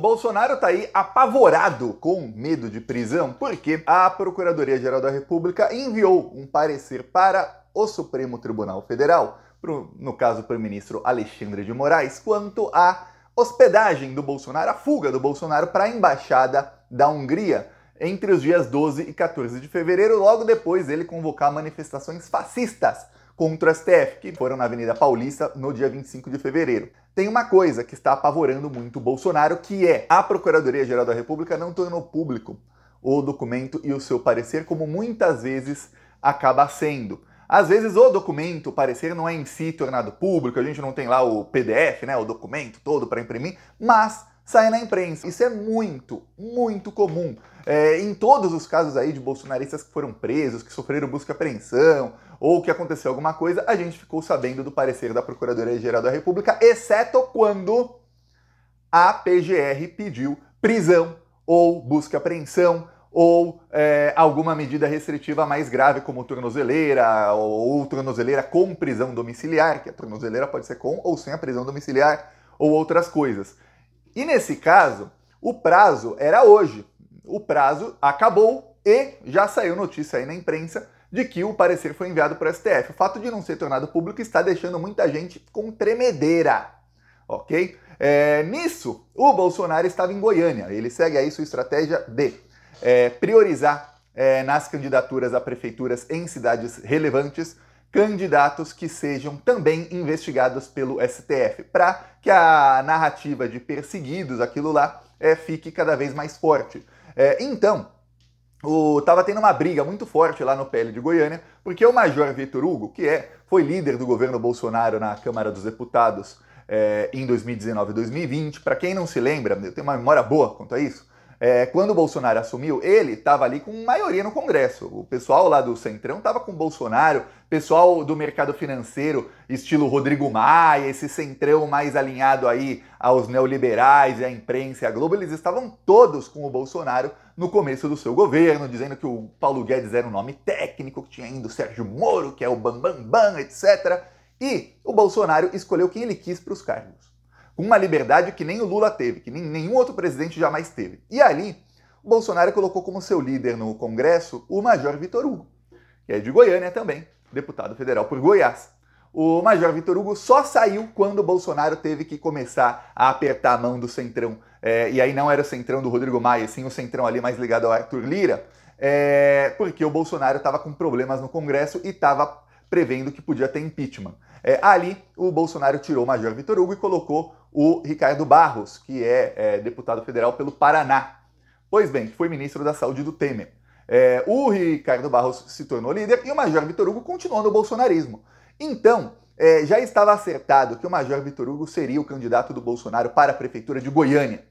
Bolsonaro tá aí apavorado com medo de prisão, porque a Procuradoria-Geral da República enviou um parecer para o Supremo Tribunal Federal, pro, no caso para o ministro Alexandre de Moraes, quanto à hospedagem do Bolsonaro, a fuga do Bolsonaro para a embaixada da Hungria entre os dias 12 e 14 de fevereiro, logo depois ele convocar manifestações fascistas contra o STF, que foram na Avenida Paulista no dia 25 de fevereiro. Tem uma coisa que está apavorando muito o Bolsonaro, que é a Procuradoria-Geral da República não tornou público o documento e o seu parecer, como muitas vezes acaba sendo. Às vezes o documento, o parecer, não é em si tornado público, a gente não tem lá o PDF, né, o documento todo para imprimir, mas sai na imprensa. Isso é muito, muito comum. É, em todos os casos aí de bolsonaristas que foram presos, que sofreram busca e apreensão, ou que aconteceu alguma coisa, a gente ficou sabendo do parecer da Procuradoria-Geral da República, exceto quando a PGR pediu prisão ou busca apreensão ou é, alguma medida restritiva mais grave, como tornozeleira ou, ou tornozeleira com prisão domiciliar, que a tornozeleira pode ser com ou sem a prisão domiciliar, ou outras coisas. E nesse caso, o prazo era hoje. O prazo acabou e já saiu notícia aí na imprensa de que o parecer foi enviado para o STF. O fato de não ser tornado público está deixando muita gente com tremedeira, ok? É, nisso, o Bolsonaro estava em Goiânia. Ele segue aí sua estratégia de é, priorizar é, nas candidaturas a prefeituras em cidades relevantes candidatos que sejam também investigados pelo STF, para que a narrativa de perseguidos, aquilo lá, é, fique cada vez mais forte. É, então, o, tava tendo uma briga muito forte lá no PL de Goiânia, porque o Major Vitor Hugo, que é, foi líder do governo Bolsonaro na Câmara dos Deputados é, em 2019 e 2020, para quem não se lembra, eu tenho uma memória boa quanto a isso, é, quando o Bolsonaro assumiu, ele estava ali com maioria no Congresso. O pessoal lá do Centrão estava com o Bolsonaro, pessoal do mercado financeiro, estilo Rodrigo Maia, esse Centrão mais alinhado aí aos neoliberais e à imprensa e à Globo, eles estavam todos com o Bolsonaro no começo do seu governo, dizendo que o Paulo Guedes era um nome técnico, que tinha ainda o Sérgio Moro, que é o Bambambam, bam, bam, etc. E o Bolsonaro escolheu quem ele quis para os cargos uma liberdade que nem o Lula teve, que nem nenhum outro presidente jamais teve. E ali, o Bolsonaro colocou como seu líder no Congresso o Major Vitor Hugo, que é de Goiânia também, deputado federal por Goiás. O Major Vitor Hugo só saiu quando o Bolsonaro teve que começar a apertar a mão do Centrão. É, e aí não era o Centrão do Rodrigo Maia, sim o Centrão ali mais ligado ao Arthur Lira, é, porque o Bolsonaro estava com problemas no Congresso e estava prevendo que podia ter impeachment. É, ali, o Bolsonaro tirou o Major Vitor Hugo e colocou o Ricardo Barros, que é, é deputado federal pelo Paraná. Pois bem, que foi ministro da Saúde do Temer. É, o Ricardo Barros se tornou líder e o Major Vitor Hugo continuou no bolsonarismo. Então, é, já estava acertado que o Major Vitor Hugo seria o candidato do Bolsonaro para a prefeitura de Goiânia.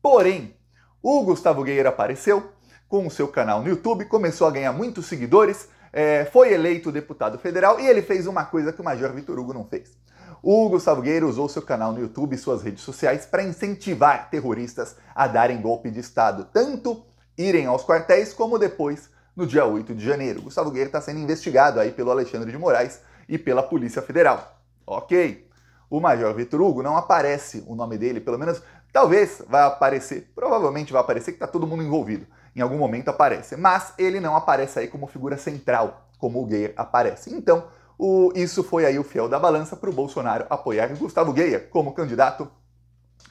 Porém, o Gustavo Gueira apareceu com o seu canal no YouTube, começou a ganhar muitos seguidores, é, foi eleito deputado federal e ele fez uma coisa que o Major Vitor Hugo não fez. O Hugo Salgueiro usou seu canal no YouTube e suas redes sociais para incentivar terroristas a darem golpe de Estado, tanto irem aos quartéis como depois no dia 8 de janeiro. Gustavo Gueiro está sendo investigado aí pelo Alexandre de Moraes e pela Polícia Federal. Ok. O Major Vitor Hugo não aparece o nome dele, pelo menos Talvez vai aparecer, provavelmente vai aparecer que está todo mundo envolvido. Em algum momento aparece, mas ele não aparece aí como figura central, como o Geyer aparece. Então, o, isso foi aí o fiel da balança para o Bolsonaro apoiar Gustavo Geyer como candidato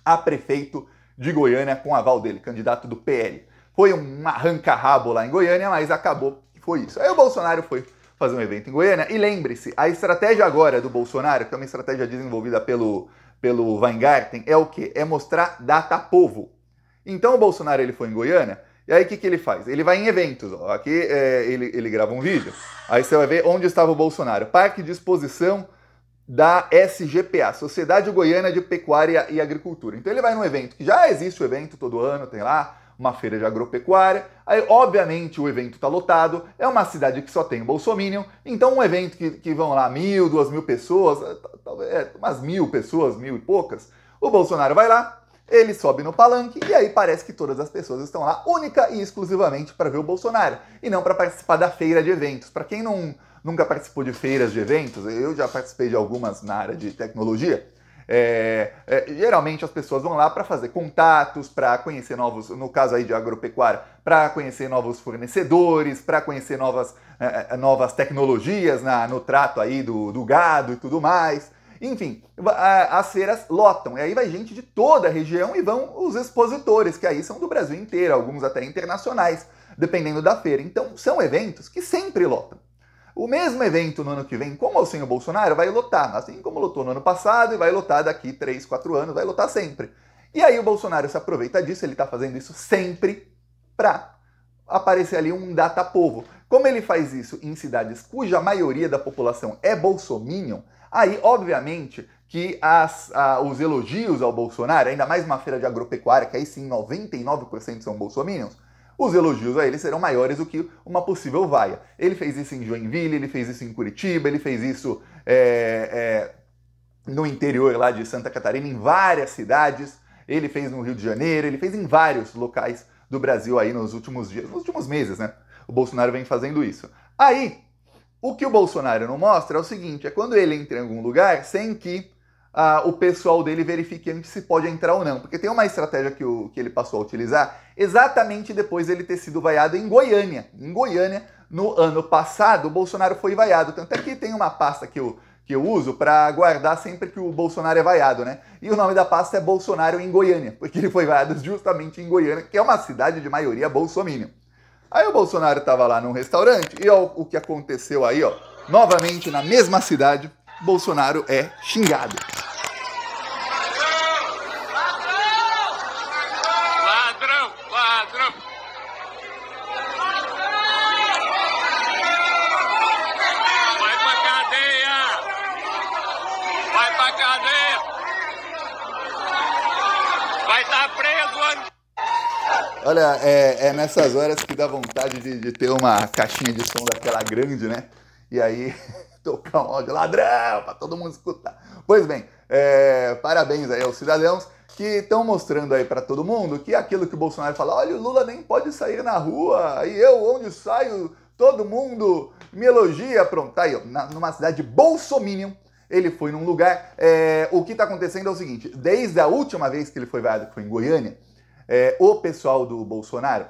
a prefeito de Goiânia com aval dele, candidato do PL. Foi um arranca-rabo lá em Goiânia, mas acabou que foi isso. Aí o Bolsonaro foi fazer um evento em Goiânia. E lembre-se, a estratégia agora do Bolsonaro, que é uma estratégia desenvolvida pelo pelo Weingarten é o que? É mostrar data povo. Então o Bolsonaro ele foi em Goiânia, e aí o que, que ele faz? Ele vai em eventos. Ó. Aqui é, ele, ele grava um vídeo, aí você vai ver onde estava o Bolsonaro. Parque de exposição da SGPA, Sociedade Goiana de Pecuária e Agricultura. Então ele vai num evento, que já existe o evento todo ano, tem lá, uma feira de agropecuária. Aí, obviamente, o evento está lotado, é uma cidade que só tem Bolsominion, então um evento que, que vão lá mil, duas mil pessoas, é, tá, tá, é, umas mil pessoas, mil e poucas, o Bolsonaro vai lá, ele sobe no palanque e aí parece que todas as pessoas estão lá única e exclusivamente para ver o Bolsonaro e não para participar da feira de eventos. Para quem não, nunca participou de feiras de eventos, eu já participei de algumas na área de tecnologia, é, é, geralmente as pessoas vão lá para fazer contatos, para conhecer novos, no caso aí de agropecuária, para conhecer novos fornecedores, para conhecer novas, é, é, novas tecnologias na, no trato aí do, do gado e tudo mais. Enfim, as feiras lotam. E aí vai gente de toda a região e vão os expositores, que aí são do Brasil inteiro, alguns até internacionais, dependendo da feira. Então, são eventos que sempre lotam. O mesmo evento no ano que vem, como o senhor Bolsonaro, vai lotar, assim como lotou no ano passado e vai lotar daqui 3, 4 anos, vai lotar sempre. E aí o Bolsonaro se aproveita disso, ele está fazendo isso sempre para aparecer ali um data povo. Como ele faz isso em cidades cuja maioria da população é bolsominion, aí obviamente que as, a, os elogios ao Bolsonaro, ainda mais uma feira de agropecuária, que aí sim 99% são bolsominions, os elogios a ele serão maiores do que uma possível vaia. Ele fez isso em Joinville, ele fez isso em Curitiba, ele fez isso é, é, no interior lá de Santa Catarina, em várias cidades, ele fez no Rio de Janeiro, ele fez em vários locais do Brasil aí nos últimos dias, nos últimos meses, né? O Bolsonaro vem fazendo isso. Aí, o que o Bolsonaro não mostra é o seguinte: é quando ele entra em algum lugar sem que ah, o pessoal dele verifique antes se pode entrar ou não. Porque tem uma estratégia que, o, que ele passou a utilizar exatamente depois dele ter sido vaiado em Goiânia. Em Goiânia, no ano passado, o Bolsonaro foi vaiado. Tanto é que tem uma pasta que eu, que eu uso para guardar sempre que o Bolsonaro é vaiado, né? E o nome da pasta é Bolsonaro em Goiânia, porque ele foi vaiado justamente em Goiânia, que é uma cidade de maioria bolsominion. Aí o Bolsonaro estava lá num restaurante e ó, o que aconteceu aí, ó. Novamente na mesma cidade, Bolsonaro é xingado. preso. Olha, é, é, nessas horas que dá vontade de, de, ter uma caixinha de som daquela grande, né? E aí tocar um áudio ladrão para todo mundo escutar. Pois bem, é, parabéns aí aos cidadãos que estão mostrando aí para todo mundo que aquilo que o Bolsonaro fala, olha, o Lula nem pode sair na rua, e eu onde saio, todo mundo me elogia, pronto, tá aí, ó, na, numa cidade bolsominion, ele foi num lugar. É, o que está acontecendo é o seguinte: desde a última vez que ele foi vaiado, que foi em Goiânia, é, o pessoal do Bolsonaro,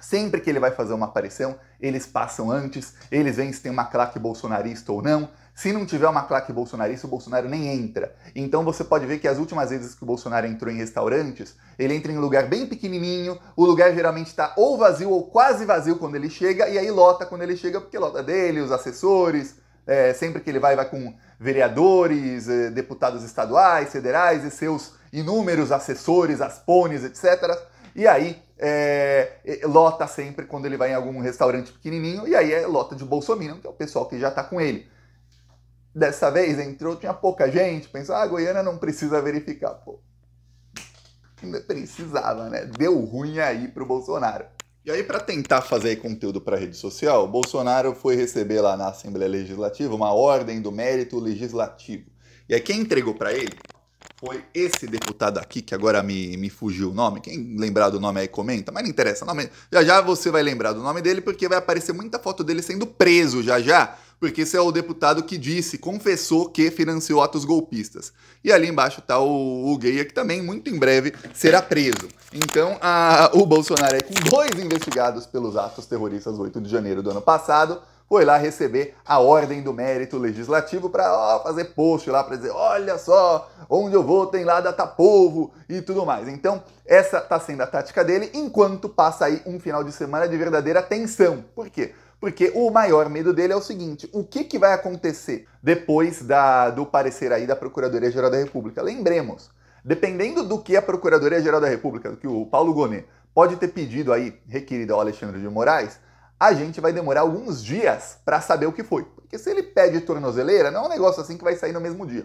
sempre que ele vai fazer uma aparição, eles passam antes, eles veem se tem uma claque bolsonarista ou não. Se não tiver uma claque bolsonarista, o Bolsonaro nem entra. Então você pode ver que as últimas vezes que o Bolsonaro entrou em restaurantes, ele entra em um lugar bem pequenininho, o lugar geralmente está ou vazio ou quase vazio quando ele chega, e aí lota quando ele chega, porque lota dele, os assessores, é, sempre que ele vai, vai com vereadores, é, deputados estaduais, federais e seus inúmeros assessores, aspones, etc. E aí é, é, lota sempre quando ele vai em algum restaurante pequenininho, e aí é lota de Bolsonaro. que é o pessoal que já está com ele. Dessa vez entrou, tinha pouca gente, pensou, ah, a Goiânia não precisa verificar. Pô, precisava, né? Deu ruim aí pro Bolsonaro. E aí, para tentar fazer conteúdo para rede social, Bolsonaro foi receber lá na Assembleia Legislativa uma ordem do mérito legislativo. E aí, quem entregou para ele foi esse deputado aqui, que agora me, me fugiu o nome. Quem lembrar do nome aí comenta, mas não interessa. Nome, já já você vai lembrar do nome dele, porque vai aparecer muita foto dele sendo preso já já porque esse é o deputado que disse, confessou que financiou atos golpistas. E ali embaixo está o, o Gueia, que também muito em breve será preso. Então, a, o Bolsonaro é com dois investigados pelos atos terroristas 8 de janeiro do ano passado, foi lá receber a ordem do mérito legislativo para fazer post lá, para dizer, olha só, onde eu vou tem lá data povo e tudo mais. Então, essa está sendo a tática dele, enquanto passa aí um final de semana de verdadeira tensão. Por quê? Porque o maior medo dele é o seguinte: o que, que vai acontecer depois da, do parecer aí da Procuradoria-Geral da República? Lembremos, dependendo do que a Procuradoria-Geral da República, do que o Paulo Gonet pode ter pedido aí, requerido ao Alexandre de Moraes, a gente vai demorar alguns dias para saber o que foi. Porque se ele pede tornozeleira, não é um negócio assim que vai sair no mesmo dia.